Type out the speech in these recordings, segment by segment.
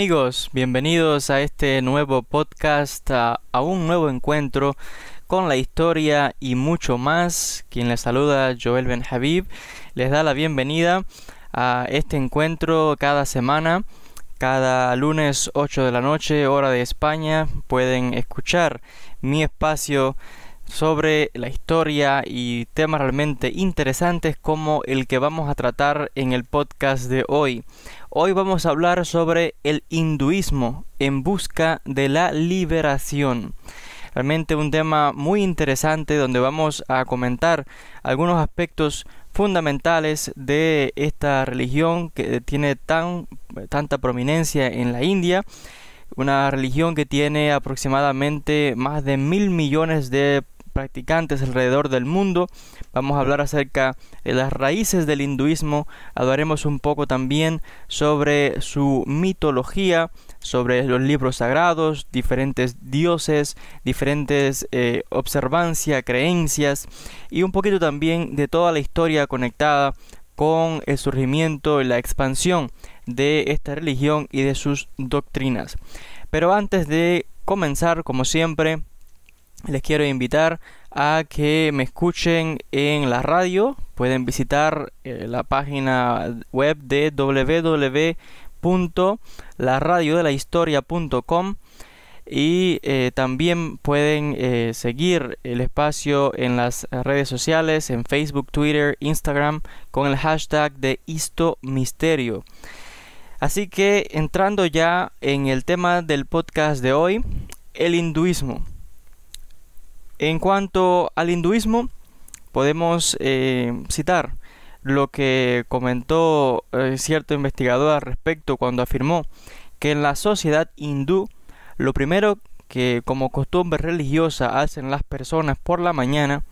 amigos, bienvenidos a este nuevo podcast, a, un nuevo encuentro con la historia y mucho más. Quien les saluda, Joel Ben Habib, les da la bienvenida a este encuentro cada semana. Cada lunes 8 de la noche, hora de España, pueden escuchar mi espacio sobre la historia y temas realmente interesantes como el que vamos a tratar en el podcast de hoy. Hoy vamos a hablar sobre el hinduismo en busca de la liberación. Realmente un tema muy interesante donde vamos a comentar algunos aspectos fundamentales de esta religión que tiene tan, tanta prominencia en la India una religión que tiene aproximadamente más de mil millones de practicantes alrededor del mundo. Vamos a hablar acerca de las raíces del hinduismo. Hablaremos un poco también sobre su mitología, sobre los libros sagrados, diferentes dioses, diferentes eh, observancias, creencias y un poquito también de toda la historia conectada con el surgimiento y la expansión de esta religión y de sus doctrinas. Pero antes de comenzar, como siempre, les quiero invitar a que me escuchen en la radio. Pueden visitar eh, la página web de www.laradiodelahistoria.com y eh, también pueden eh, seguir el espacio en las redes sociales, en Facebook, Twitter, Instagram, con el hashtag de Histo Misterio. Así que entrando ya en el tema del podcast de hoy, el hinduismo. En cuanto al hinduismo, podemos eh, citar lo que comentó eh, cierto investigador al respecto cuando afirmó que en la sociedad hindú lo primero que como costumbre religiosa hacen las personas por la mañana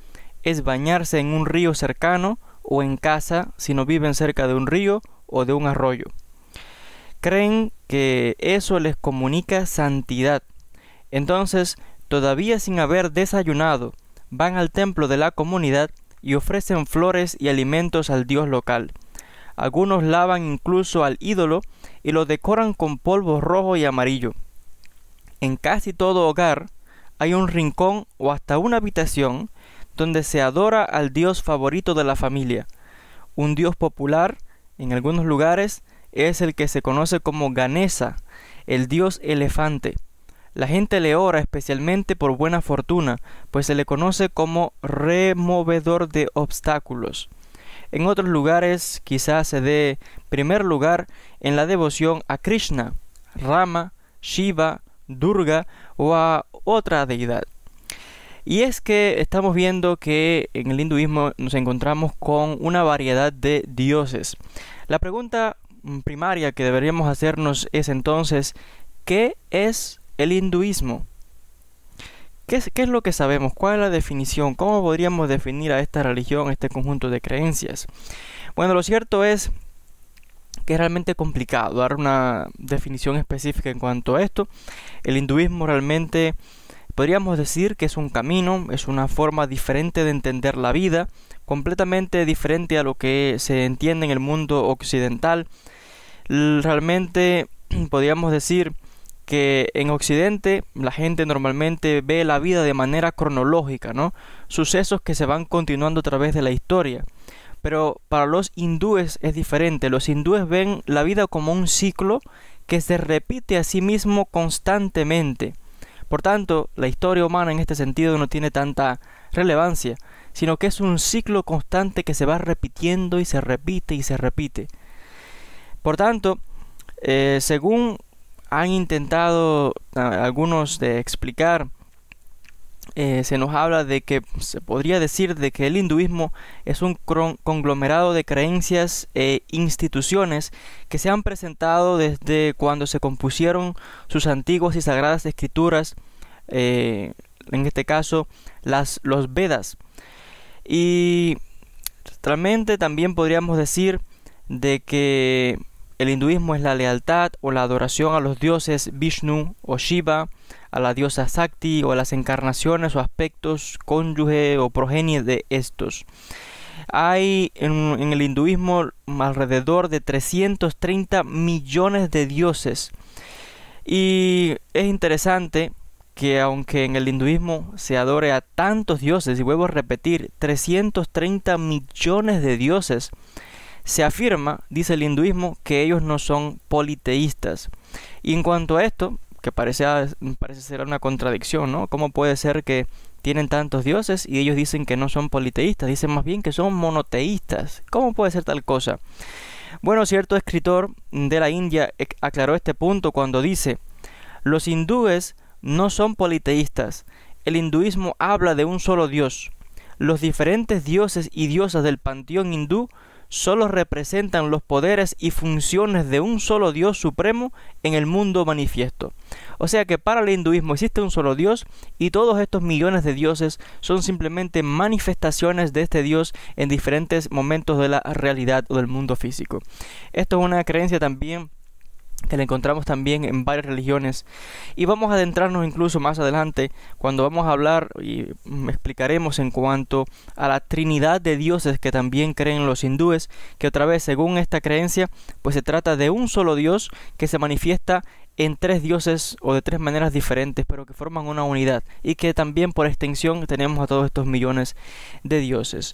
es bañarse en un río cercano o en casa si no viven cerca de un río o de un arroyo. Creen que eso les comunica santidad. Entonces todavía sin haber desayunado, van al templo de la comunidad y ofrecen flores y alimentos al dios local. Algunos lavan incluso al ídolo y lo decoran con polvo rojo y amarillo. En casi todo hogar hay un rincón o hasta una habitación donde se adora al dios favorito de la familia. Un dios popular, en algunos lugares, es el que se conoce como Ganesa, el dios elefante. La gente le ora especialmente por buena fortuna, pues se le conoce como removedor de obstáculos. En otros lugares quizás se dé primer lugar en la devoción a Krishna, Rama, Shiva, Durga o a otra deidad. Y es que estamos viendo que en el hinduismo nos encontramos con una variedad de dioses. La pregunta primaria que deberíamos hacernos es entonces, ¿qué es el hinduismo. ¿Qué es, lo que sabemos? ¿Cuál es la definición? ¿Cómo podríamos definir a esta religión, este conjunto de creencias? Bueno, lo cierto es que es realmente complicado dar una definición específica en cuanto a esto. El hinduismo realmente podríamos decir que es un camino, es una forma diferente de entender la vida, completamente diferente a lo que se entiende en el mundo occidental. Realmente podríamos decir que en Occidente la gente normalmente ve la vida de manera cronológica, ¿no? Sucesos que se van continuando a través de la historia. Pero para los hindúes es diferente. Los hindúes ven la vida como un ciclo que se repite a sí mismo constantemente. Por tanto, la historia humana en este sentido no tiene tanta relevancia, sino que es un ciclo constante que se va repitiendo y se repite y se repite. Por tanto, eh, según han intentado algunos de explicar eh, se nos habla de que se podría decir de que el hinduismo es un conglomerado de creencias e instituciones que se han presentado desde cuando se compusieron sus antiguas y sagradas escrituras, eh, en este caso las, los Vedas. Y realmente también podríamos decir de que el hinduismo es la lealtad o la adoración a los dioses Vishnu o Shiva, a la diosa Sakti o a las encarnaciones o aspectos cónyuge o progenie de estos. Hay en, el hinduismo alrededor de 330 millones de dioses. Y es interesante que aunque en el hinduismo se adore a tantos dioses, y vuelvo a repetir, 330 millones de dioses, se afirma, dice el hinduismo, que ellos no son politeístas. Y en cuanto a esto, que parece, parece ser una contradicción, ¿no? ¿Cómo puede ser que tienen tantos dioses y ellos dicen que no son politeístas? Dicen más bien que son monoteístas. ¿Cómo puede ser tal cosa? Bueno, cierto escritor de la India e, aclaró este punto cuando dice, los hindúes no son politeístas. El hinduismo habla de un solo dios. Los diferentes dioses y diosas del panteón hindú solo representan los poderes y funciones de un solo Dios supremo en el mundo manifiesto. O sea que para el hinduismo existe un solo Dios y todos estos millones de dioses son simplemente manifestaciones de este Dios en diferentes momentos de la realidad o del mundo físico. Esto es una creencia también que la encontramos también en varias religiones. Y vamos a adentrarnos incluso más adelante cuando vamos a hablar y explicaremos en cuanto a la Trinidad de dioses que también creen los hindúes, que otra vez según esta creencia pues se trata de un solo dios que se manifiesta en tres dioses o de tres maneras diferentes, pero que forman una unidad y que también por extensión tenemos a todos estos millones de dioses.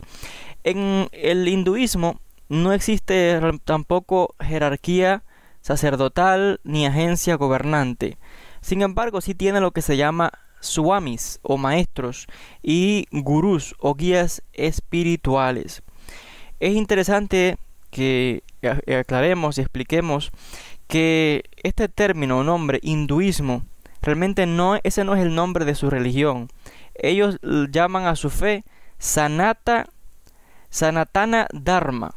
En el hinduismo no existe tampoco jerarquía sacerdotal ni agencia gobernante. Sin embargo, sí tiene lo que se llama suamis o maestros y gurús o guías espirituales. Es interesante que aclaremos y expliquemos que este término o nombre hinduismo realmente no ese no es el nombre de su religión. Ellos llaman a su fe Sanata Sanatana Dharma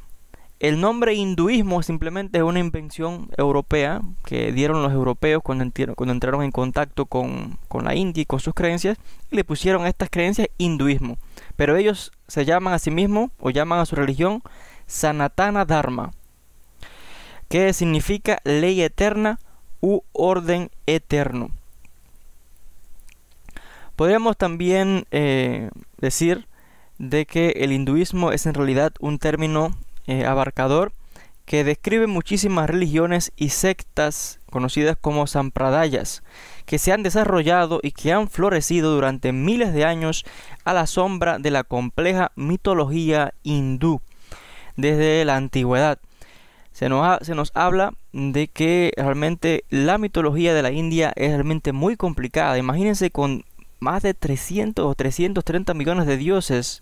el nombre hinduismo simplemente es una invención europea que dieron los europeos cuando, entraron en contacto con, la India y con sus creencias y le pusieron a estas creencias hinduismo. Pero ellos se llaman a sí mismos o llaman a su religión Sanatana Dharma, que significa ley eterna u orden eterno. Podríamos también eh, decir de que el hinduismo es en realidad un término eh, abarcador que describe muchísimas religiones y sectas conocidas como sampradayas, que se han desarrollado y que han florecido durante miles de años a la sombra de la compleja mitología hindú desde la antigüedad. Se nos, se nos habla de que realmente la mitología de la India es realmente muy complicada. Imagínense con más de 300 o 330 millones de dioses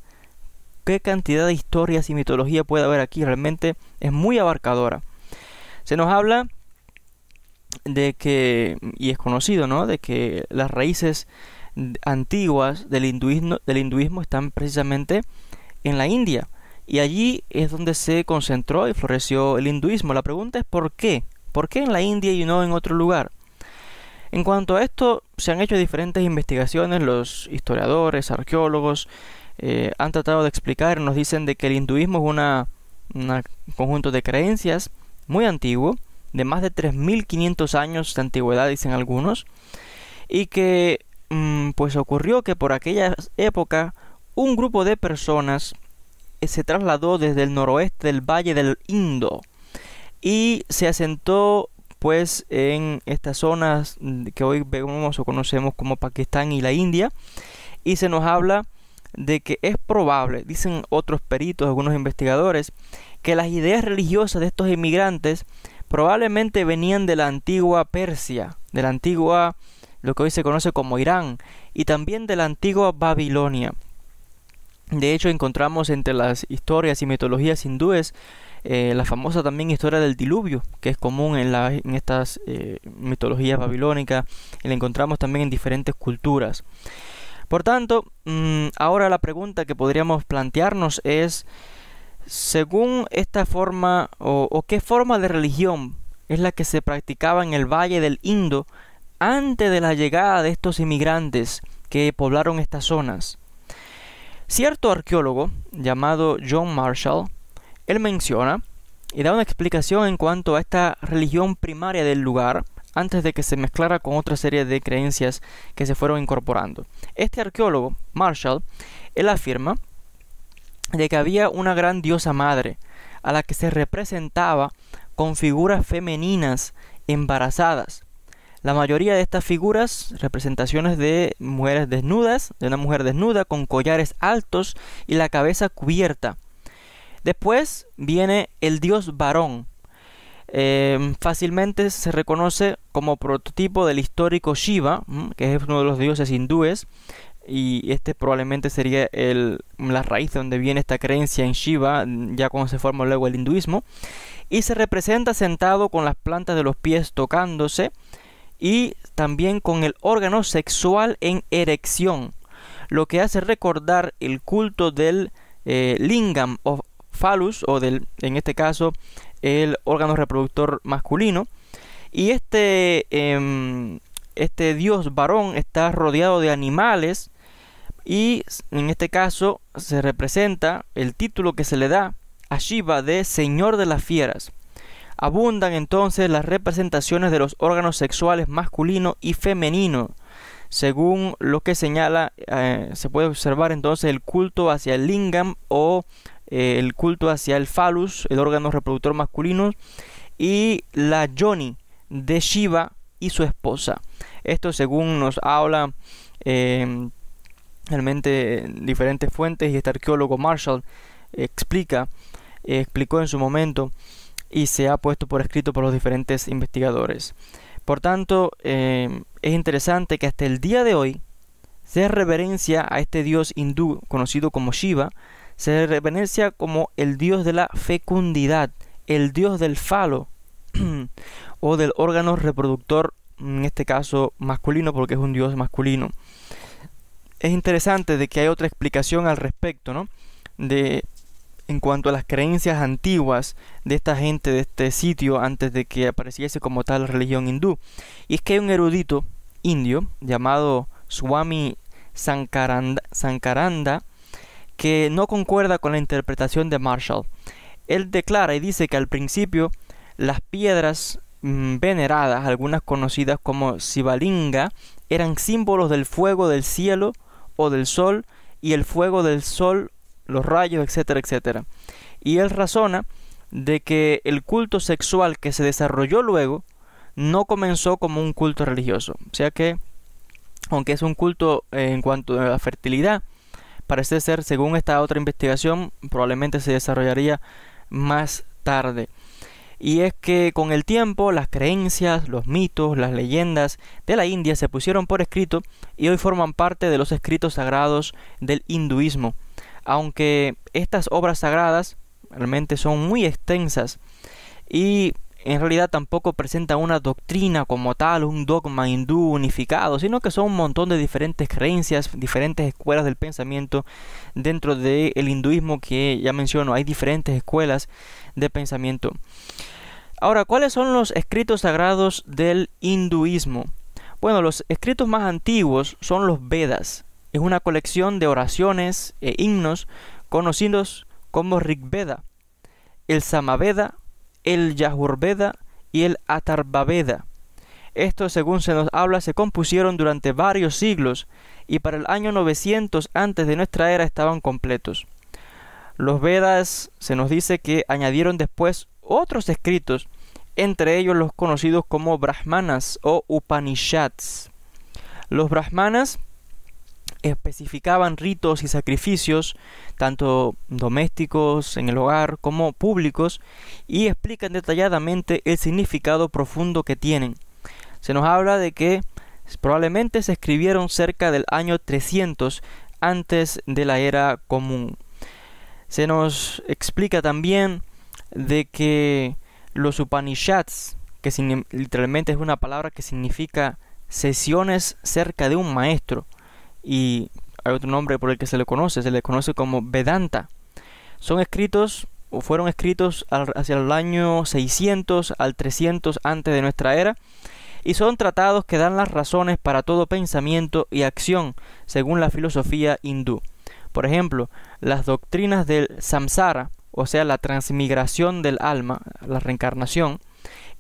qué cantidad de historias y mitología puede haber aquí. Realmente es muy abarcadora. Se nos habla de que, y es conocido, ¿no? De que las raíces antiguas del hinduismo, del hinduismo están precisamente en la India. Y allí es donde se concentró y floreció el hinduismo. La pregunta es ¿por qué? ¿Por qué en la India y no en otro lugar? En cuanto a esto, se han hecho diferentes investigaciones, los historiadores, arqueólogos, eh, han tratado de explicar. Nos dicen de que el hinduismo es una, un conjunto de creencias muy antiguo, de más de 3.500 años de antigüedad, dicen algunos, y que mm, pues ocurrió que por aquella época un grupo de personas eh, se trasladó desde el noroeste del valle del Indo y se asentó pues en estas zonas que hoy vemos o conocemos como Pakistán y la India y se nos habla de que es probable, dicen otros peritos, algunos investigadores, que las ideas religiosas de estos inmigrantes probablemente venían de la antigua Persia, de la antigua, lo que hoy se conoce como Irán, y también de la antigua Babilonia. De hecho, encontramos entre las historias y mitologías hindúes eh, la famosa también historia del diluvio, que es común en, estas eh, mitologías babilónicas, y la encontramos también en diferentes culturas. Por tanto, mm, ahora la pregunta que podríamos plantearnos es, según esta forma o, qué forma de religión es la que se practicaba en el Valle del Indo antes de la llegada de estos inmigrantes que poblaron estas zonas. Cierto arqueólogo llamado John Marshall, él menciona y da una explicación en cuanto a esta religión primaria del lugar, antes de que se mezclara con otra serie de creencias que se fueron incorporando. Este arqueólogo, Marshall, él afirma de que había una gran diosa madre a la que se representaba con figuras femeninas embarazadas. La mayoría de estas figuras, representaciones de mujeres desnudas, de una mujer desnuda con collares altos y la cabeza cubierta. Después viene el dios varón, Em, fácilmente se reconoce como prototipo del histórico Shiva, que es uno de los dioses hindúes, y este probablemente sería la raíz de donde viene esta creencia en Shiva, ya cuando se forma luego el hinduismo, y se representa sentado con las plantas de los pies tocándose y también con el órgano sexual en erección, lo que hace recordar el culto del eh, lingam o phallus o del, en este caso el órgano reproductor masculino. Y este, em, este dios varón está rodeado de animales y en este caso se representa el título que se le da a Shiva de Señor de las Fieras. Abundan entonces las representaciones de los órganos sexuales masculino y femenino. Según lo que señala, eh, se puede observar entonces el culto hacia el lingam o eh, el culto hacia el phallus, el órgano reproductor masculino, y la Yoni de Shiva y su esposa. Esto según nos habla em, realmente diferentes fuentes y este arqueólogo Marshall explica, explicó en su momento y se ha puesto por escrito por los diferentes investigadores. Por tanto, em, es interesante que hasta el día de hoy se reverencia a este dios hindú conocido como Shiva se reverencia como el dios de la fecundidad, el dios del falo o del órgano reproductor, en este caso masculino, porque es un dios masculino. Es interesante de que hay otra explicación al respecto, ¿no? De en cuanto a las creencias antiguas de esta gente de este sitio antes de que apareciese como tal religión hindú. Y es que hay un erudito indio llamado Swami Sankaranda que no concuerda con la interpretación de Marshall. Él declara y dice que al principio las piedras mm, veneradas, algunas conocidas como Sibalinga, eran símbolos del fuego del cielo o del sol y el fuego del sol, los rayos, etcétera, etcétera. Y él razona de que el culto sexual que se desarrolló luego no comenzó como un culto religioso. O sea que, aunque es un culto eh, en cuanto a la fertilidad, Parece ser, según esta otra investigación, probablemente se desarrollaría más tarde. Y es que con el tiempo las creencias, los mitos, las leyendas de la India se pusieron por escrito y hoy forman parte de los escritos sagrados del hinduismo. Aunque estas obras sagradas realmente son muy extensas y en realidad tampoco presenta una doctrina como tal, un dogma hindú unificado, sino que son un montón de diferentes creencias, diferentes escuelas del pensamiento dentro del hinduismo que ya menciono, hay diferentes escuelas de pensamiento. Ahora, ¿cuáles son los escritos sagrados del hinduismo? Bueno, los escritos más antiguos son los Vedas. Es una colección de oraciones e himnos conocidos como Rigveda, el Samaveda el Yajurveda y el atarbaveda. Estos, según se nos habla, se compusieron durante varios siglos y para el año 900 antes de nuestra era estaban completos. Los Vedas se nos dice que añadieron después otros escritos, entre ellos los conocidos como Brahmanas o Upanishads. Los Brahmanas especificaban ritos y sacrificios, tanto domésticos en el hogar como públicos, y explican detalladamente el significado profundo que tienen. Se nos habla de que probablemente se escribieron cerca del año 300 antes de la era común. Se nos explica también de que los Upanishads, que literalmente es una palabra que significa sesiones cerca de un maestro, y hay otro nombre por el que se le conoce, se le conoce como Vedanta. Son escritos o fueron escritos hacia el año 600 al 300 antes de nuestra era y son tratados que dan las razones para todo pensamiento y acción según la filosofía hindú. Por ejemplo, las doctrinas del samsara, o sea, la transmigración del alma, la reencarnación,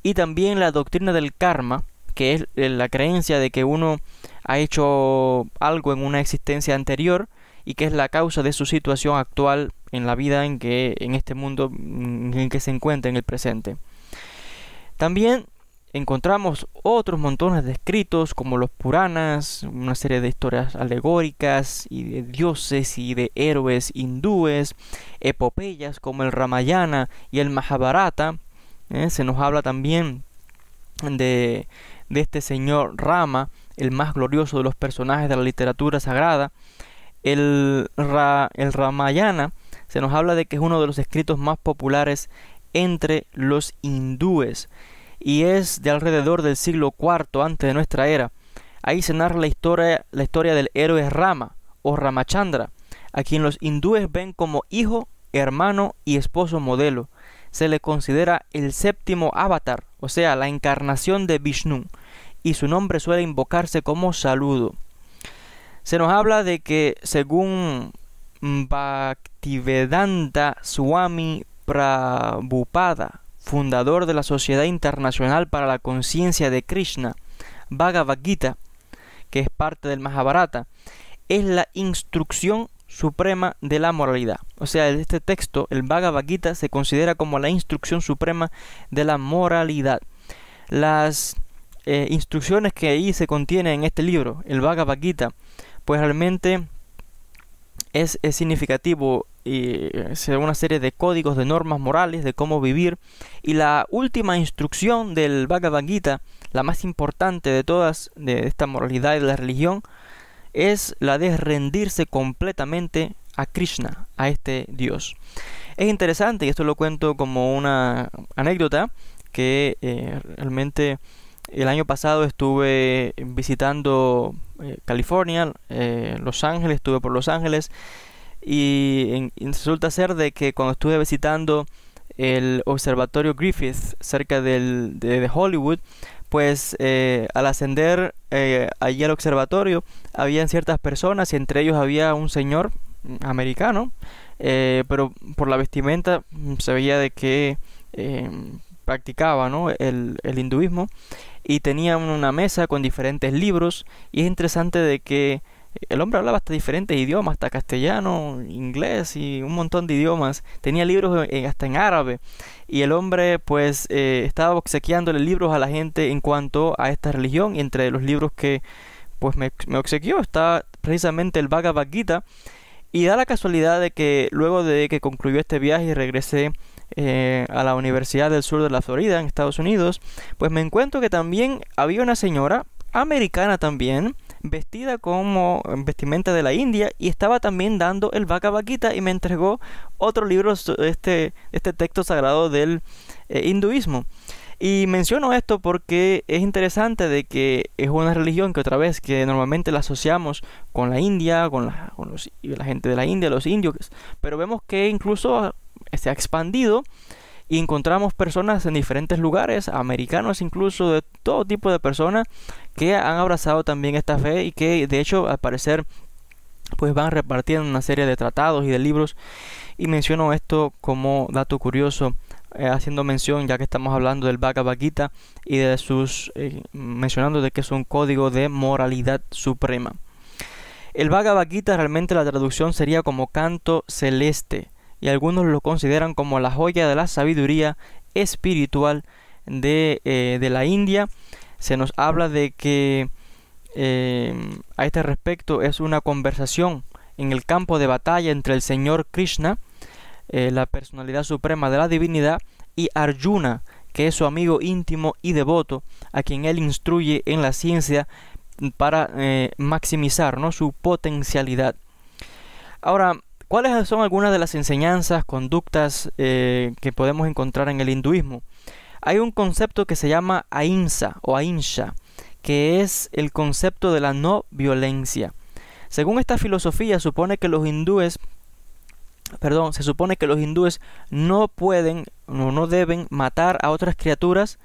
y también la doctrina del karma, que es eh, la creencia de que uno ha hecho algo en una existencia anterior y que es la causa de su situación actual en la vida en que en este mundo mm, en que se encuentra en el presente. También encontramos otros montones de escritos como los Puranas, una serie de historias alegóricas y de dioses y de héroes hindúes, epopeyas como el Ramayana y el Mahabharata. ¿eh? Se nos habla también de de este señor Rama, el más glorioso de los personajes de la literatura sagrada, el, el Ramayana se nos habla de que es uno de los escritos más populares entre los hindúes y es de alrededor del siglo IV antes de nuestra era. Ahí se narra la historia, la historia del héroe Rama o Ramachandra, a quien los hindúes ven como hijo, hermano y esposo modelo. Se le considera el séptimo avatar o sea, la encarnación de Vishnu, y su nombre suele invocarse como saludo. Se nos habla de que según Bhaktivedanta Swami Prabhupada, fundador de la Sociedad Internacional para la Conciencia de Krishna, Bhagavad Gita, que es parte del Mahabharata, es la instrucción suprema de la moralidad. O sea, en este texto, el Bhagavad Gita se considera como la instrucción suprema de la moralidad. Las eh, instrucciones que ahí se contienen en este libro, el Bhagavad Gita, pues realmente es, significativo y es eh, una serie de códigos, de normas morales, de cómo vivir. Y la última instrucción del Bhagavad Gita, la más importante de todas, de esta moralidad y de la religión, es la de rendirse completamente a Krishna, a este Dios. Es interesante, y esto lo cuento como una anécdota, que eh, realmente el año pasado estuve visitando eh, California, eh, Los Ángeles, estuve por Los Ángeles, y, resulta ser de que cuando estuve visitando el Observatorio Griffith cerca de Hollywood, pues eh, al ascender eh, allí al observatorio, habían ciertas personas y entre ellos había un señor americano, eh, pero por la vestimenta se veía de que practicaba el, el, hinduismo y tenía una mesa con diferentes libros y es interesante de que el hombre hablaba hasta diferentes idiomas, hasta castellano, inglés y un montón de idiomas. Tenía libros hasta en árabe. Y el hombre pues eh, estaba obsequiándole libros a la gente en cuanto a esta religión. Y entre los libros que pues me, obsequió está precisamente el Bhagavad Gita. Y da la casualidad de que luego de que concluyó este viaje y regresé eh, a la Universidad del Sur de la Florida en Estados Unidos, pues me encuentro que también había una señora americana también vestida como vestimenta de la India y estaba también dando el vaca vaquita y me entregó otro libro, este, este texto sagrado del eh, hinduismo. Y menciono esto porque es interesante de que es una religión que otra vez que normalmente la asociamos con la India, con la, la gente de la India, los indios, pero vemos que incluso se ha expandido y encontramos personas en diferentes lugares, americanos incluso, de todo tipo de personas que han abrazado también esta fe y que de hecho al parecer pues van repartiendo una serie de tratados y de libros y menciono esto como dato curioso eh, haciendo mención ya que estamos hablando del Bhagavad Gita y de sus eh, mencionando de que es un código de moralidad suprema el Bhagavad Gita realmente la traducción sería como canto celeste y algunos lo consideran como la joya de la sabiduría espiritual de, eh, la India. Se nos habla de que eh, a este respecto es una conversación en el campo de batalla entre el Señor Krishna, eh, la personalidad suprema de la divinidad, y Arjuna, que es su amigo íntimo y devoto, a quien él instruye en la ciencia para maximizar ¿no? su potencialidad. Ahora, ¿Cuáles son algunas de las enseñanzas, conductas eh, que podemos encontrar en el hinduismo? Hay un concepto que se llama ahimsa o Ainsha, que es el concepto de la no violencia. Según esta filosofía, supone que los hindúes, perdón, se supone que los hindúes no pueden o no deben matar a otras criaturas,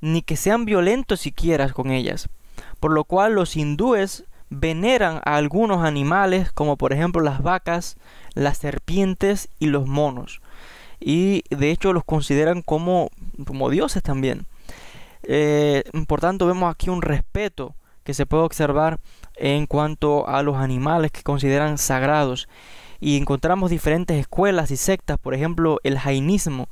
ni que sean violentos siquiera con ellas. Por lo cual los hindúes veneran a algunos animales, como por ejemplo las vacas, las serpientes y los monos. Y de hecho los consideran como, como dioses también. Eh, por tanto, vemos aquí un respeto que se puede observar en cuanto a los animales que consideran sagrados. Y encontramos diferentes escuelas y sectas, por ejemplo, el jainismo,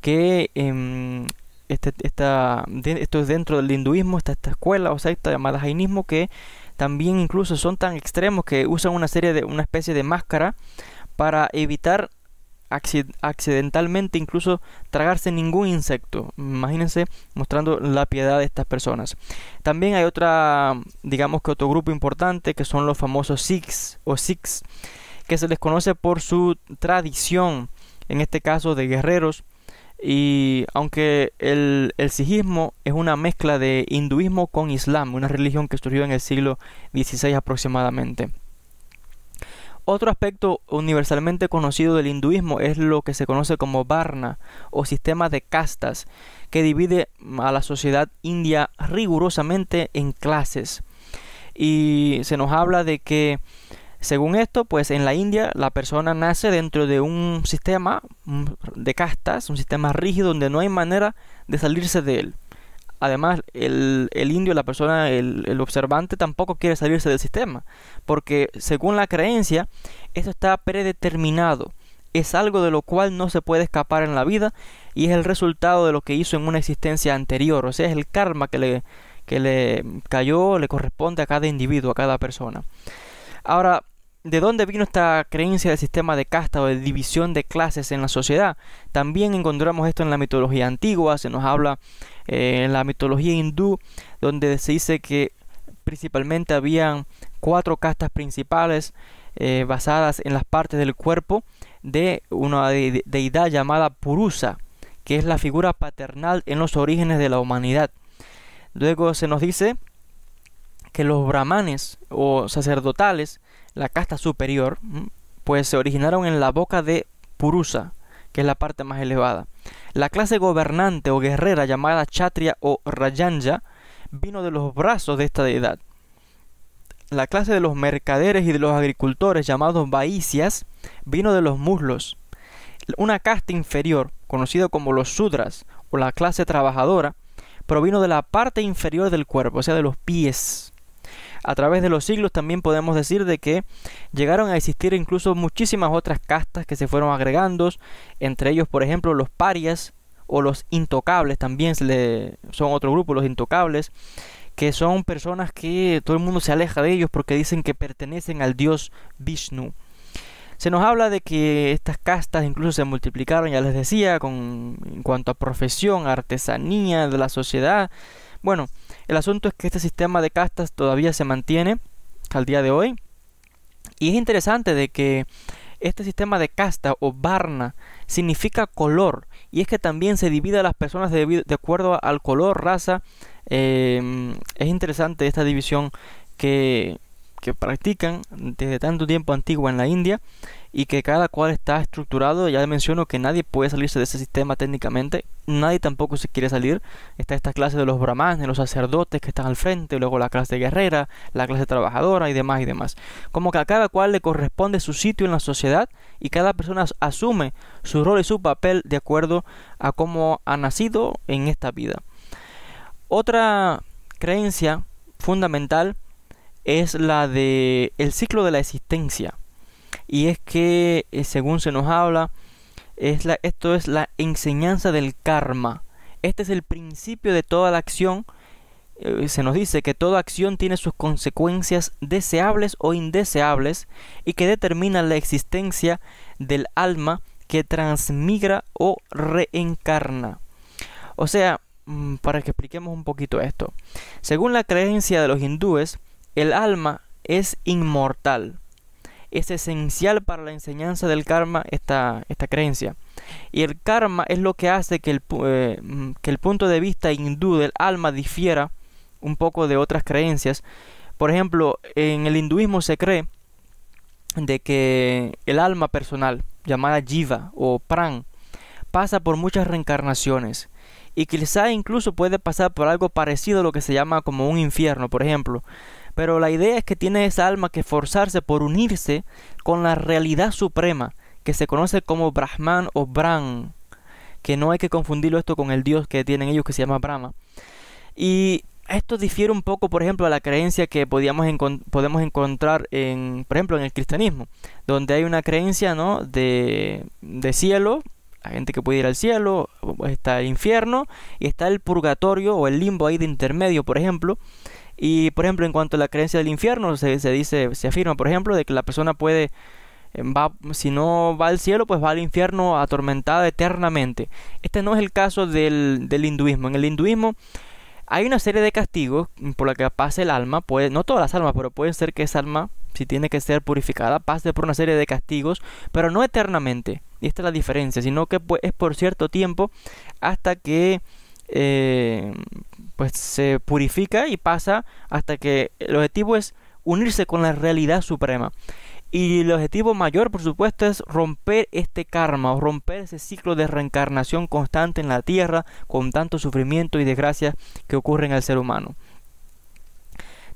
que em, este, esto es dentro del hinduismo, esta escuela o secta llamada jainismo que también incluso son tan extremos que usan una serie de una especie de máscara para evitar accidentalmente incluso tragarse ningún insecto. Imagínense mostrando la piedad de estas personas. También hay otra, digamos que otro grupo importante que son los famosos Sikhs o Sikhs, que se les conoce por su tradición, en este caso de guerreros, y aunque el, sijismo es una mezcla de hinduismo con islam, una religión que surgió en el siglo XVI aproximadamente. Otro aspecto universalmente conocido del hinduismo es lo que se conoce como varna o sistema de castas, que divide a la sociedad india rigurosamente en clases. Y se nos habla de que según esto, pues en la India la persona nace dentro de un sistema mm, de castas, un sistema rígido donde no hay manera de salirse de él. Además, el, indio, la persona, el, observante tampoco quiere salirse del sistema, porque según la creencia, esto está predeterminado, es algo de lo cual no se puede escapar en la vida y es el resultado de lo que hizo en una existencia anterior, o sea, es el karma que le, que le cayó, le corresponde a cada individuo, a cada persona. Ahora, de dónde vino esta creencia del sistema de casta o de división de clases en la sociedad. También encontramos esto en la mitología antigua, se nos habla eh, en la mitología hindú, donde se dice que principalmente habían cuatro castas principales eh, basadas en las partes del cuerpo de una deidad llamada Purusa, que es la figura paternal en los orígenes de la humanidad. Luego se nos dice que los brahmanes o sacerdotales la casta superior, mm, pues se originaron en la boca de Purusa, que es la parte más elevada. La clase gobernante o guerrera llamada Chatria o Rayanja vino de los brazos de esta deidad. La clase de los mercaderes y de los agricultores llamados Baicias vino de los muslos. Una casta inferior, conocida como los Sudras o la clase trabajadora, provino de la parte inferior del cuerpo, o sea, de los pies a través de los siglos también podemos decir de que llegaron a existir incluso muchísimas otras castas que se fueron agregando, entre ellos por ejemplo los parias o los intocables, también son otro grupo, los intocables, que son personas que todo el mundo se aleja de ellos porque dicen que pertenecen al dios Vishnu. Se nos habla de que estas castas incluso se multiplicaron, ya les decía, con, en cuanto a profesión, artesanía de la sociedad. Bueno, el asunto es que este sistema de castas todavía se mantiene al día de hoy. Y es interesante de que este sistema de casta o varna significa color. Y es que también se divide a las personas de, acuerdo al color, raza. Eh, es interesante esta división que, que practican desde tanto tiempo antiguo en la India y que cada cual está estructurado. Ya menciono que nadie puede salirse de ese sistema técnicamente, nadie tampoco se quiere salir. Está esta clase de los brahmanes, los sacerdotes que están al frente, luego la clase guerrera, la clase trabajadora y demás y demás. Como que a cada cual le corresponde su sitio en la sociedad y cada persona asume su rol y su papel de acuerdo a cómo ha nacido en esta vida. Otra creencia fundamental es la de el ciclo de la existencia. Y es que, eh, según se nos habla, es la, esto es la enseñanza del karma. Este es el principio de toda la acción. Eh, se nos dice que toda acción tiene sus consecuencias deseables o indeseables y que determina la existencia del alma que transmigra o reencarna. O sea, mm, para que expliquemos un poquito esto. Según la creencia de los hindúes, el alma es inmortal. Es esencial para la enseñanza del karma esta, esta creencia. Y el karma es lo que hace eh, mm, que el, punto de vista hindú del alma difiera un poco de otras creencias. Por ejemplo, en el hinduismo se cree de que el alma personal, llamada jiva o pran, pasa por muchas reencarnaciones y quizá incluso puede pasar por algo parecido a lo que se llama como un infierno, por ejemplo, pero la idea es que tiene esa alma que esforzarse por unirse con la realidad suprema, que se conoce como Brahman o Brahman. que no hay que confundirlo esto con el dios que tienen ellos que se llama Brahma. Y esto difiere un poco, por ejemplo, a la creencia que podemos encontrar, en, por ejemplo, en el cristianismo, donde hay una creencia ¿no? de, de cielo, la gente que puede ir al cielo, está el infierno y está el purgatorio o el limbo ahí de intermedio, por ejemplo, y por ejemplo, en cuanto a la creencia del infierno, se, se dice, se afirma, por ejemplo, de que la persona puede eh, Va, si no va al cielo, pues va al infierno atormentada eternamente. Este no es el caso del, hinduismo. En el hinduismo hay una serie de castigos por la que pasa el alma, puede, no todas las almas, pero puede ser que esa alma, si tiene que ser purificada, pase por una serie de castigos, pero no eternamente. Y esta es la diferencia, sino que pues, es por cierto tiempo hasta que eh, pues se purifica y pasa hasta que el objetivo es unirse con la realidad suprema. Y el objetivo mayor, por supuesto, es romper este karma o romper ese ciclo de reencarnación constante en la tierra con tanto sufrimiento y desgracia que ocurre en al ser humano.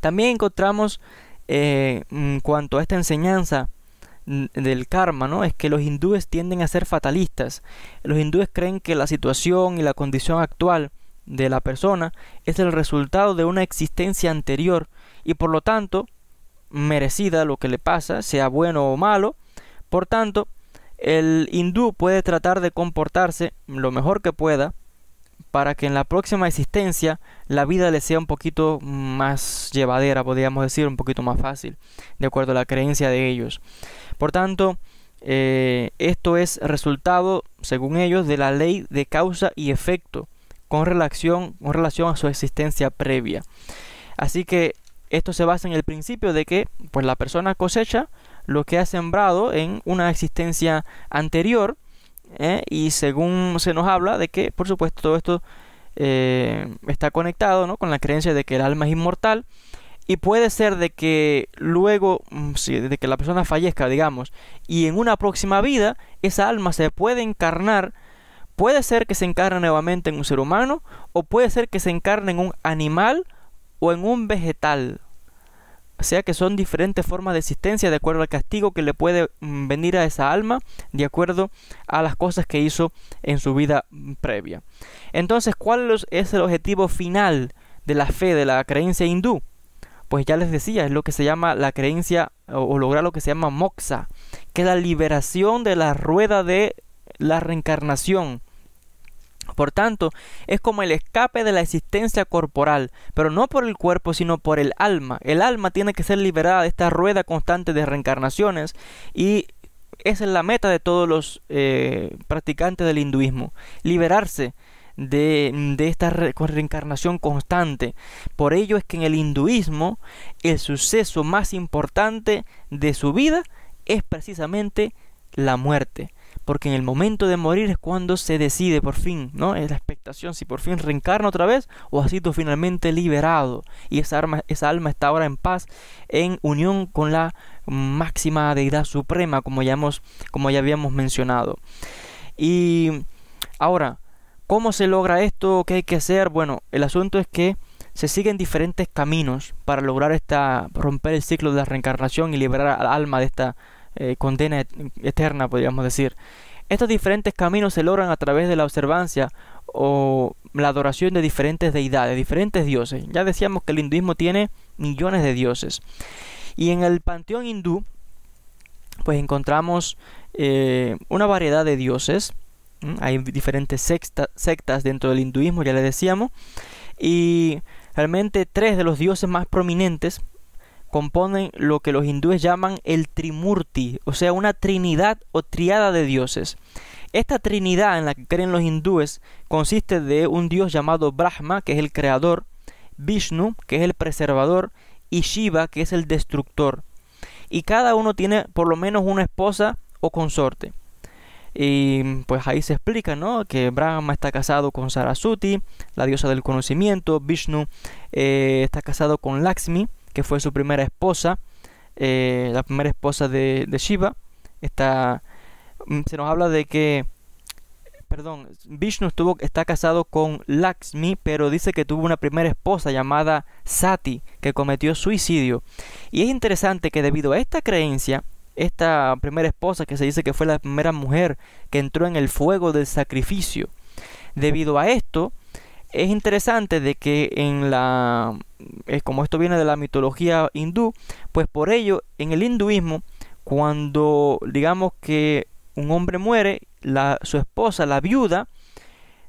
También encontramos, eh, en cuanto a esta enseñanza del karma, ¿no? es que los hindúes tienden a ser fatalistas. Los hindúes creen que la situación y la condición actual de la persona es el resultado de una existencia anterior y por lo tanto merecida lo que le pasa, sea bueno o malo. Por tanto, el hindú puede tratar de comportarse lo mejor que pueda para que en la próxima existencia la vida le sea un poquito más llevadera, podríamos decir, un poquito más fácil, de acuerdo a la creencia de ellos. Por tanto, eh, esto es resultado, según ellos, de la ley de causa y efecto, con relación, con relación a su existencia previa. Así que esto se basa en el principio de que pues, la persona cosecha lo que ha sembrado en una existencia anterior ¿eh? y según se nos habla de que por supuesto todo esto eh, está conectado ¿no? con la creencia de que el alma es inmortal y puede ser de que luego mm, de que la persona fallezca digamos y en una próxima vida esa alma se puede encarnar Puede ser que se encarne nuevamente en un ser humano o puede ser que se encarne en un animal o en un vegetal. O sea que son diferentes formas de existencia de acuerdo al castigo que le puede mm, venir a esa alma, de acuerdo a las cosas que hizo en su vida mm, previa. Entonces, ¿cuál es el objetivo final de la fe, de la creencia hindú? Pues ya les decía, es lo que se llama la creencia o lograr lo que se llama moksha, que es la liberación de la rueda de la reencarnación. Por tanto, es como el escape de la existencia corporal, pero no por el cuerpo, sino por el alma. El alma tiene que ser liberada de esta rueda constante de reencarnaciones y esa es la meta de todos los eh, practicantes del hinduismo, liberarse de, esta reencarnación constante. Por ello es que en el hinduismo el suceso más importante de su vida es precisamente la muerte porque en el momento de morir es cuando se decide por fin, ¿no? Es la expectación, si por fin reencarna otra vez o ha sido finalmente liberado y esa, esa alma está ahora en paz, en unión con la máxima deidad suprema, como ya, como ya habíamos mencionado. Y ahora, ¿cómo se logra esto? ¿Qué hay que hacer? Bueno, el asunto es que se siguen diferentes caminos para lograr esta romper el ciclo de la reencarnación y liberar al alma de esta eh, condena eterna, podríamos decir. Estos diferentes caminos se logran a través de la observancia o la adoración de diferentes deidades, diferentes dioses. Ya decíamos que el hinduismo tiene millones de dioses. Y en el panteón hindú, pues encontramos eh, una variedad de dioses. Hay diferentes sectas dentro del hinduismo, ya le decíamos. Y realmente tres de los dioses más prominentes componen lo que los hindúes llaman el Trimurti, o sea, una trinidad o triada de dioses. Esta trinidad en la que creen los hindúes consiste de un dios llamado Brahma, que es el creador, Vishnu, que es el preservador, y Shiva, que es el destructor. Y cada uno tiene por lo menos una esposa o consorte. Y pues ahí se explica, ¿no? Que Brahma está casado con Sarasuti, la diosa del conocimiento, Vishnu eh, está casado con Lakshmi, que fue su primera esposa, eh, la primera esposa de, Shiva. Mm, se nos habla de que, perdón, Vishnu estuvo, está casado con Lakshmi, pero dice que tuvo una primera esposa llamada Sati, que cometió suicidio. Y es interesante que debido a esta creencia, esta primera esposa que se dice que fue la primera mujer que entró en el fuego del sacrificio, debido a esto, es interesante de que en la eh, como esto viene de la mitología hindú, pues por ello en el hinduismo cuando digamos que un hombre muere, su esposa, la viuda,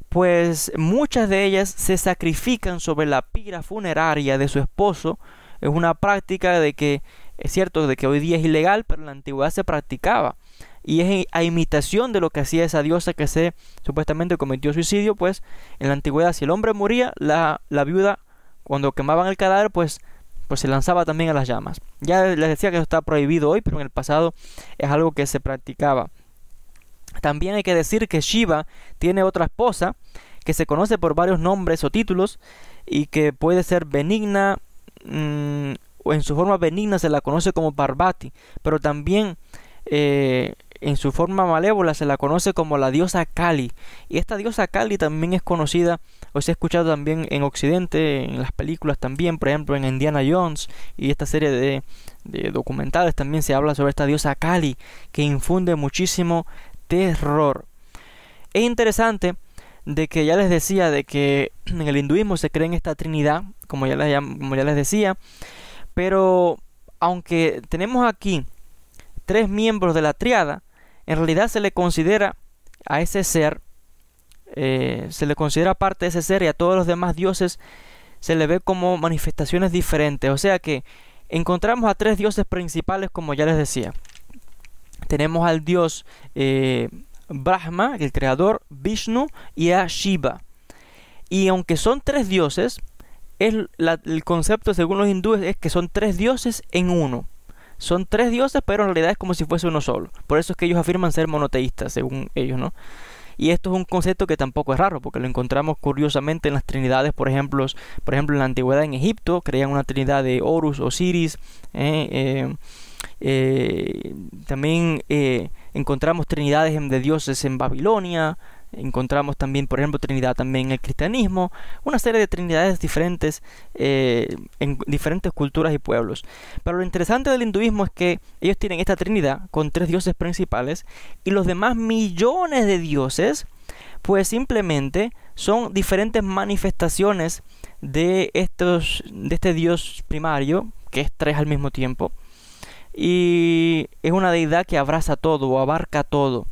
pues muchas de ellas se sacrifican sobre la pira funeraria de su esposo. Es una práctica de que es cierto de que hoy día es ilegal, pero en la antigüedad se practicaba y es a imitación de lo que hacía esa diosa que se supuestamente cometió suicidio, pues en la antigüedad si el hombre moría, la, viuda cuando quemaban el cadáver, pues, pues se lanzaba también a las llamas. Ya les decía que eso está prohibido hoy, pero en el pasado es algo que se practicaba. También hay que decir que Shiva tiene otra esposa que se conoce por varios nombres o títulos y que puede ser benigna mm, o en su forma benigna se la conoce como Barbati pero también eh, en su forma malévola se la conoce como la diosa Kali. Y esta diosa Kali también es conocida, o se ha escuchado también en Occidente, en las películas también, por ejemplo en Indiana Jones y esta serie de, documentales también se habla sobre esta diosa Kali, que infunde muchísimo terror. Es interesante de que ya les decía de que en el hinduismo se cree en esta trinidad, como ya les, como ya les decía, pero aunque tenemos aquí tres miembros de la triada, en realidad se le considera a ese ser, eh, se le considera parte de ese ser y a todos los demás dioses se le ve como manifestaciones diferentes. O sea que encontramos a tres dioses principales, como ya les decía. Tenemos al dios eh, Brahma, el creador, Vishnu y a Shiva. Y aunque son tres dioses, es el concepto según los hindúes es que son tres dioses en uno son tres dioses, pero en realidad es como si fuese uno solo. Por eso es que ellos afirman ser monoteístas, según ellos, ¿no? Y esto es un concepto que tampoco es raro, porque lo encontramos curiosamente en las trinidades, por ejemplo, por ejemplo en la antigüedad en Egipto, creían una trinidad de Horus, Osiris, ¿eh? Eh, eh, también encontramos trinidades de dioses en Babilonia, encontramos también, por ejemplo, Trinidad también en el cristianismo, una serie de Trinidades diferentes eh, en diferentes culturas y pueblos. Pero lo interesante del hinduismo es que ellos tienen esta Trinidad con tres dioses principales y los demás millones de dioses, pues simplemente son diferentes manifestaciones de, estos, de este dios primario, que es tres al mismo tiempo, y es una deidad que abraza todo, o abarca todo.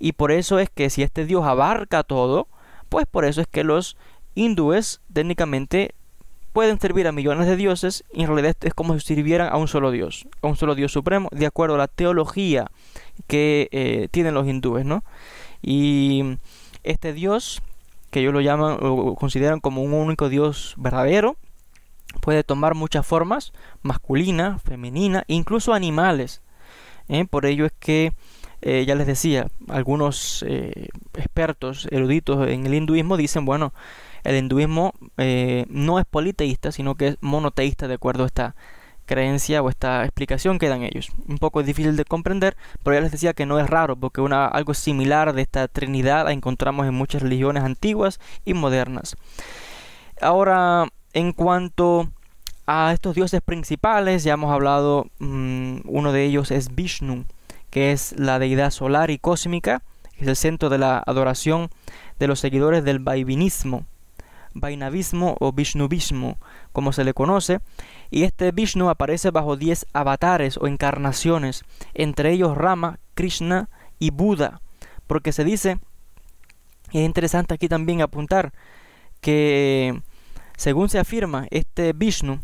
Y por eso es que si este dios abarca todo, pues por eso es que los hindúes técnicamente pueden servir a millones de dioses y en realidad es como si sirvieran a un solo dios, a un solo dios supremo, de acuerdo a la teología que eh, tienen los hindúes, ¿no? Y este dios, que ellos lo llaman o consideran como un único dios verdadero, puede tomar muchas formas, masculina, femenina, incluso animales. ¿eh? Por ello es que eh, ya les decía, algunos eh, expertos, eruditos en el hinduismo dicen, bueno, el hinduismo eh, no es politeísta, sino que es monoteísta de acuerdo a esta creencia o esta explicación que dan ellos. Un poco difícil de comprender, pero ya les decía que no es raro, porque una, algo similar de esta trinidad la encontramos en muchas religiones antiguas y modernas. Ahora, en cuanto a estos dioses principales, ya hemos hablado, mm, uno de ellos es Vishnu que es la deidad solar y cósmica, es el centro de la adoración de los seguidores del Vaivinismo, Vainavismo o Vishnuvismo, como se le conoce, y este Vishnu aparece bajo 10 avatares o encarnaciones, entre ellos Rama, Krishna y Buda, porque se dice, es interesante aquí también apuntar, que según se afirma, este Vishnu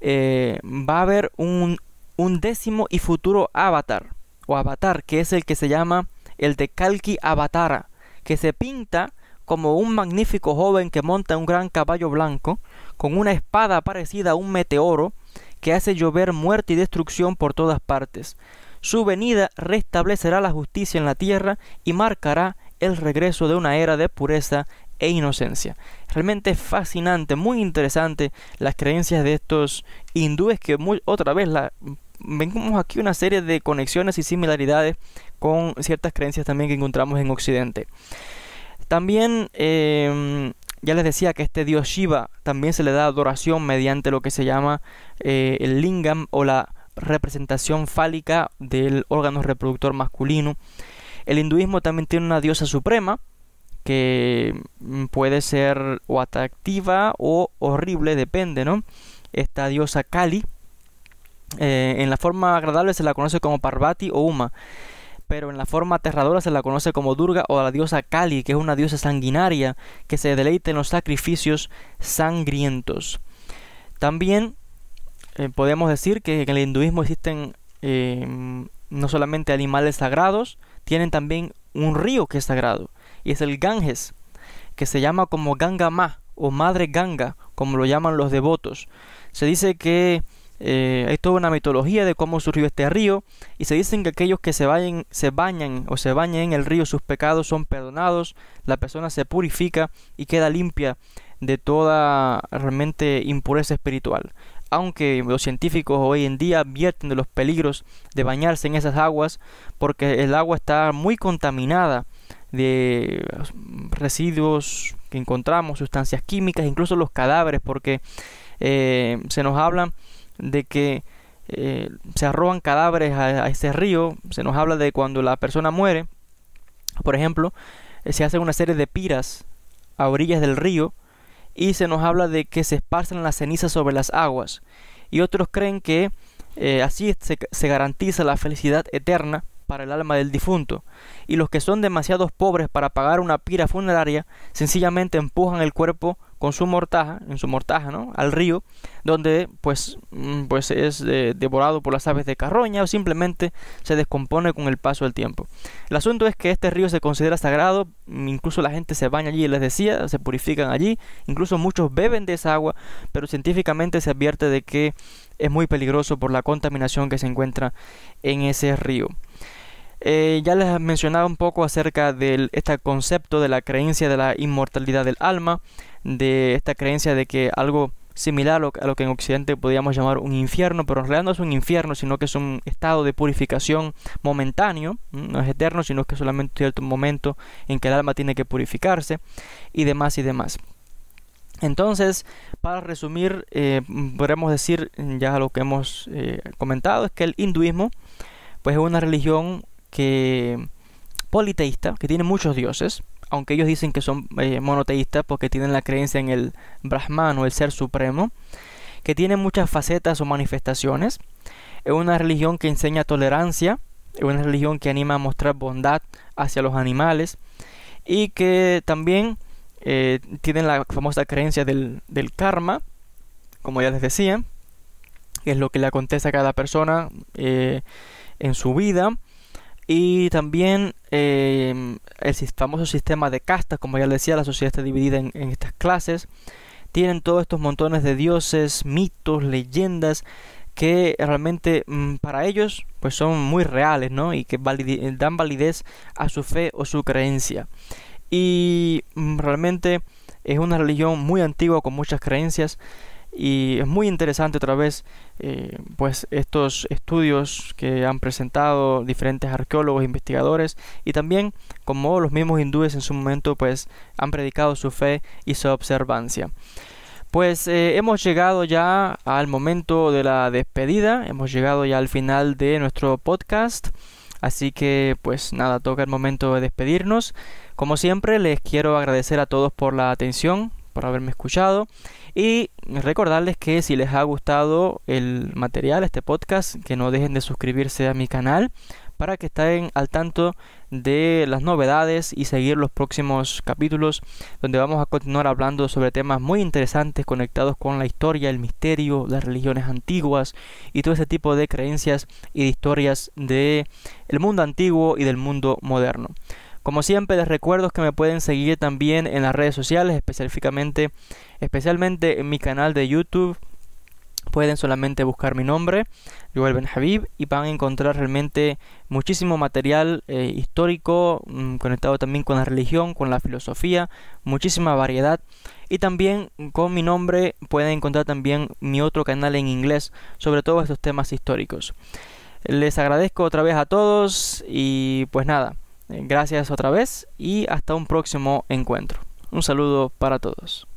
eh, va a haber un, un décimo y futuro avatar, o avatar, que es el que se llama el de Kalki Avatara, que se pinta como un magnífico joven que monta un gran caballo blanco, con una espada parecida a un meteoro, que hace llover muerte y destrucción por todas partes. Su venida restablecerá la justicia en la tierra y marcará el regreso de una era de pureza e inocencia. Realmente es fascinante, muy interesante las creencias de estos hindúes que otra vez la vemos aquí una serie de conexiones y similaridades con ciertas creencias también que encontramos en Occidente. También eh, ya les decía que este dios Shiva también se le da adoración mediante lo que se llama eh, el lingam o la representación fálica del órgano reproductor masculino. El hinduismo también tiene una diosa suprema que mm, puede ser o atractiva o horrible, depende, ¿no? Esta diosa Kali eh, en la forma agradable se la conoce como Parvati o Uma, pero en la forma aterradora se la conoce como Durga o la diosa Kali, que es una diosa sanguinaria que se deleita en los sacrificios sangrientos. También eh, podemos decir que en el hinduismo existen eh, no solamente animales sagrados, tienen también un río que es sagrado, y es el Ganges, que se llama como Ganga Ma o Madre Ganga, como lo llaman los devotos. Se dice que eh, hay toda una mitología de cómo surgió este río y se dicen que aquellos que se, se bañan o se bañan en el río, sus pecados son perdonados, la persona se purifica y queda limpia de toda realmente impureza espiritual. Aunque los científicos hoy en día advierten de los peligros de bañarse en esas aguas porque el agua está muy contaminada de residuos que encontramos, sustancias químicas, incluso los cadáveres porque eh, se nos hablan de que eh, se arrojan cadáveres a, ese este río, se nos habla de cuando la persona muere, por ejemplo, eh, se hacen una serie de piras a orillas del río y se nos habla de que se esparcen las cenizas sobre las aguas y otros creen que eh, así se, se garantiza la felicidad eterna para el alma del difunto, y los que son demasiados pobres para pagar una pira funeraria sencillamente empujan el cuerpo con su mortaja, en su mortaja, ¿no? Al río, donde pues, mm, pues es devorado por las aves de carroña o simplemente se descompone con el paso del tiempo. El asunto es que este río se considera sagrado, mm, incluso la gente se baña allí, les decía, se purifican allí, incluso muchos beben de esa agua, pero científicamente se advierte de que es muy peligroso por la contaminación que se encuentra en ese río. Eh, ya les mencionaba un poco acerca de este concepto de la creencia de la inmortalidad del alma de esta creencia de que algo similar a lo, que en Occidente podríamos llamar un infierno, pero en realidad no es un infierno, sino que es un estado de purificación momentáneo, no es eterno, sino que es solamente un cierto momento en que el alma tiene que purificarse y demás y demás. Entonces, para resumir, eh, decir ya lo que hemos eh, comentado, es que el hinduismo pues, es una religión que politeísta, que tiene muchos dioses, aunque ellos dicen que son eh, monoteístas porque tienen la creencia en el Brahman o el Ser Supremo, que tiene muchas facetas o manifestaciones. Es una religión que enseña tolerancia, es una religión que anima a mostrar bondad hacia los animales y que también eh, tienen la famosa creencia del, karma, como ya les decía, que es lo que le acontece a cada persona eh, en su vida y también em, el famoso sistema de castas, como ya les decía, la sociedad está dividida en, estas clases. Tienen todos estos montones de dioses, mitos, leyendas, que realmente mm, para ellos pues son muy reales, ¿no? Y que dan validez a su fe o su creencia. Y mm, realmente es una religión muy antigua con muchas creencias y es muy interesante otra vez eh, pues estos estudios que han presentado diferentes arqueólogos investigadores y también como los mismos hindúes en su momento pues han predicado su fe y su observancia pues eh, hemos llegado ya al momento de la despedida hemos llegado ya al final de nuestro podcast Así que pues nada, toca el momento de despedirnos. Como siempre, les quiero agradecer a todos por la atención por haberme escuchado y recordarles que si les ha gustado el material, este podcast, que no dejen de suscribirse a mi canal para que estén al tanto de las novedades y seguir los próximos capítulos donde vamos a continuar hablando sobre temas muy interesantes conectados con la historia, el misterio, las religiones antiguas y todo ese tipo de creencias y de historias del el mundo antiguo y del mundo moderno. Como siempre les recuerdo que me pueden seguir también en las redes sociales, específicamente, especialmente en mi canal de YouTube. Pueden solamente buscar mi nombre, Joel Ben y van a encontrar realmente muchísimo material eh, histórico, mm, conectado también con la religión, con la filosofía, muchísima variedad. Y también con mi nombre pueden encontrar también mi otro canal en inglés sobre todos estos temas históricos. Les agradezco otra vez a todos y pues nada. Gracias otra vez y hasta un próximo encuentro. Un saludo para todos.